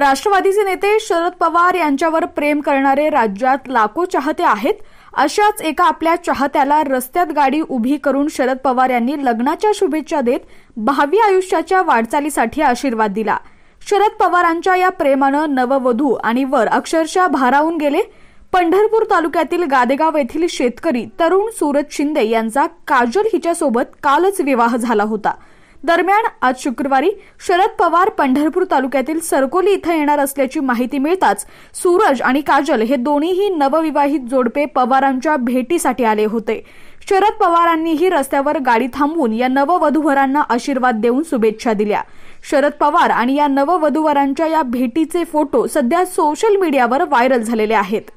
राष्ट्रवादीचे नेते शरद पवार यांच्यावर प्रेम करणारे राज्यात लाखो चाहते आहेत अशाच एका आपल्या चाहत्याला रस्त्यात गाडी उभी करून शरद पवार यांनी लग्नाच्या शुभेच्छा देत भावी आयुष्याच्या वाटचालीसाठी आशीर्वाद दिला शरद पवारांच्या या प्रेमानं नववधू आणि वर अक्षरशः भारावून गेले पंढरपूर तालुक्यातील गादेगाव येथील शेतकरी तरुण सूरज शिंदे यांचा काजल हिच्यासोबत कालच विवाह झाला होता दरम्यान आज शुक्रवारी शरद पवार पंढरपूर तालुक्यातील सरकोली इथं येणार असल्याची माहिती मिळताच सूरज आणि काजल हे दोन्हीही नवविवाहित जोडपे पवारांच्या भेटीसाठी आले होते शरद पवारांनीही रस्त्यावर गाडी थांबवून या नववधूवरांना आशीर्वाद देऊन शुभेच्छा दिल्या शरद पवार आणि या नववधूवरांच्या या भेटीचे फोटो सध्या सोशल मीडियावर व्हायरल झालेले आहेत